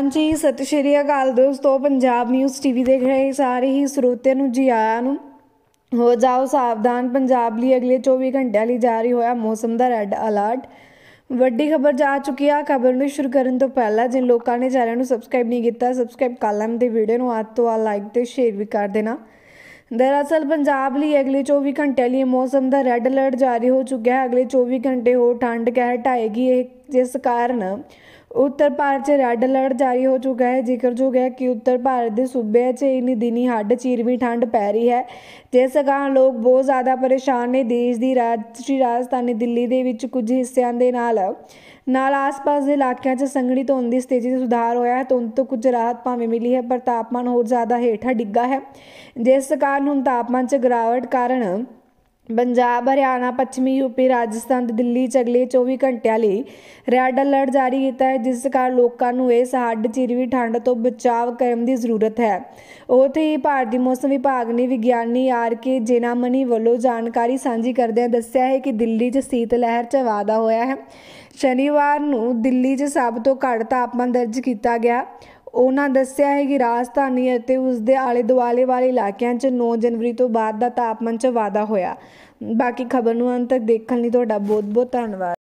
ਹਾਂਜੀ ਸਤਿ ਸ਼੍ਰੀ ਅਕਾਲ ਦੋਸਤੋ ਪੰਜਾਬ ਨਿਊਜ਼ ਟੀਵੀ ਦੇਖ ਰਹੇ ਸਾਰੇ ਹੀ ਸਰੋਤਿਆਂ ਨੂੰ ਜੀ ਆਇਆਂ ਨੂੰ ਹੋ ਜਾਓ ਸਾਵਧਾਨ ਪੰਜਾਬ ਲਈ ਅਗਲੇ 24 ਘੰਟਿਆਂ ਲਈ ਜਾਰੀ ਹੋਇਆ ਮੌਸਮ ਦਾ ਰੈੱਡ ਅਲਰਟ ਵੱਡੀ ਖਬਰ ਜਾ ਚੁੱਕੀ ਆ ਖਬਰ ਨੂੰ ਸ਼ੁਰੂ ਕਰਨ ਤੋਂ ਪਹਿਲਾਂ ਜਿਨ ਲੋਕਾਂ ਨੇ ਚੈਨਲ ਨੂੰ ਸਬਸਕ੍ਰਾਈਬ ਨਹੀਂ ਕੀਤਾ ਸਬਸਕ੍ਰਾਈਬ ਕਰ ਲੈਣ ਦੇ ਵੀਡੀਓ ਨੂੰ ਆਦ ਤੋਂ ਆ ਲਾਈਕ ਤੇ ਸ਼ੇਅਰ ਵੀ ਕਰ ਦੇਣਾ ਦਰਅਸਲ ਪੰਜਾਬ ਲਈ ਅਗਲੇ 24 ਘੰਟੇ ਲਈ ਮੌਸਮ ਦਾ ਰੈੱਡ ਅਲਰਟ ਜਾਰੀ ਹੋ ਚੁੱਕਿਆ ਹੈ ਅਗਲੇ 24 ਘੰਟੇ ਹੋ ਠੰਡ ਕਹਿ ਢਾਏਗੀ ਇਹ ਜਿਸ ਕਾਰਨ ਭਾਰਤ 'ਚ ਰੈੱਡ ਅਲਰਟ ਜਾਰੀ ਹੋ ਚੁੱਕਾ ਹੈ ਜ਼ਿਕਰ ਜੋ ਗਿਆ ਕਿ ਉੱਤਰ ਭਾਰਤ ਦੇ ਸੂਬਿਆਂ 'ਚ ਇਹਨੀ ਦਿਨੀ ਹੱਡ ਚੀਰਵੀਂ ਠੰਡ ਪੈ ਰਹੀ ਹੈ ਜਿਸ ਕਾਰਨ ਲੋਕ ਬਹੁਤ ਜ਼ਿਆਦਾ ਪਰੇਸ਼ਾਨ ਨੇ ਦੇਸ਼ ਦੀ ਰਾਸ਼ਟਰੀ ਰਾਜਧਾਨੀ ਦਿੱਲੀ ਦੇ ਵਿੱਚ ਕੁਝ ਹਿੱਸਿਆਂ ਦੇ ਨਾਲ ਨਾਲ ਆਸ-ਪਾਸ ਦੇ ਇਲਾਕਿਆਂ 'ਚ ਸੰਘਣੀ ਧੁੰਦ ਦੀ ਸਥਿਤੀ 'ਚ ਸੁਧਾਰ ਹੋਇਆ ਹੈ ਤੋਂ ਤੋਂ ਕੁਝ ਰਾਹਤ ਭਾਵੇਂ ਮਿਲੀ ਹੈ ਪਰ ਤਾਪਮਾਨ ਹੋਰ ਜ਼ਿਆਦਾ ਹੇਠਾ ਡਿੱਗਾ ਹੈ ਜਿਸ ਕਾਰਨ ਹੁਣ ਤਾਪਮਾਨ 'ਚ ਗਿਰਾਵਟ ਕਾਰਨ ਪੰਜਾਬ ਹਰਿਆਣਾ ਪੱਛਮੀ ਯੂਪੀ ਰਾਜਸਥਾਨ ਤੇ ਦਿੱਲੀ ਚ ਅਗਲੇ 24 ਘੰਟਿਆਂ ਲਈ ਰੈੱਡ ਅਲਰਟ ਜਾਰੀ ਕੀਤਾ ਹੈ ਜਿਸ ਕਾਰਨ ਲੋਕਾਂ ਨੂੰ ਇਸ ਹੱਡ ਚਿਰਵੀ ਠੰਡ ਤੋਂ ਬਚਾਅ ਕਰਨ ਦੀ ਜ਼ਰੂਰਤ ਹੈ ਉਥੇ ਹੀ ਭਾਰਤੀ ਮੌਸਮ ਵਿਭਾਗ ਨੇ ਵਿਗਿਆਨੀ ਆਰ ਕੇ ਜੇਨਾਮਨੀ ਵੱਲੋਂ ਜਾਣਕਾਰੀ ਸਾਂਝੀ ਕਰਦਿਆਂ ਦੱਸਿਆ ਹੈ ਕਿ ਦਿੱਲੀ 'ਚ ਸੀਤ ਲਹਿਰ 'ਚ ਵਾਧਾ ਹੋਇਆ ਹੈ ਸ਼ਨੀਵਾਰ ਨੂੰ ਦਿੱਲੀ 'ਚ ਸਭ ਤੋਂ ਘੱਟ ਤਾਪਮਾਨ ਦਰਜ ਕੀਤਾ ਗਿਆ ਉਹਨਾਂ ਦੱਸਿਆ ਹੈ ਕਿ ਰਾਜਧਾਨੀ ਅਤੇ ਉਸ ਦੇ ਆਲੇ ਦੁਆਲੇ ਵਾਲੇ ਇਲਾਕਿਆਂ 'ਚ 9 ਜਨਵਰੀ ਤੋਂ ਬਾਅਦ ਦਾ ਤਾਪਮਾਨ 'ਚ ਵਾਧਾ ਹੋਇਆ ਬਾਕੀ ਖਬਰ ਨੂੰ ਅੰਤ ਤੱਕ ਦੇਖਣ ਲਈ ਤੁਹਾਡਾ ਬਹੁਤ ਬਹੁਤ ਧੰਨਵਾਦ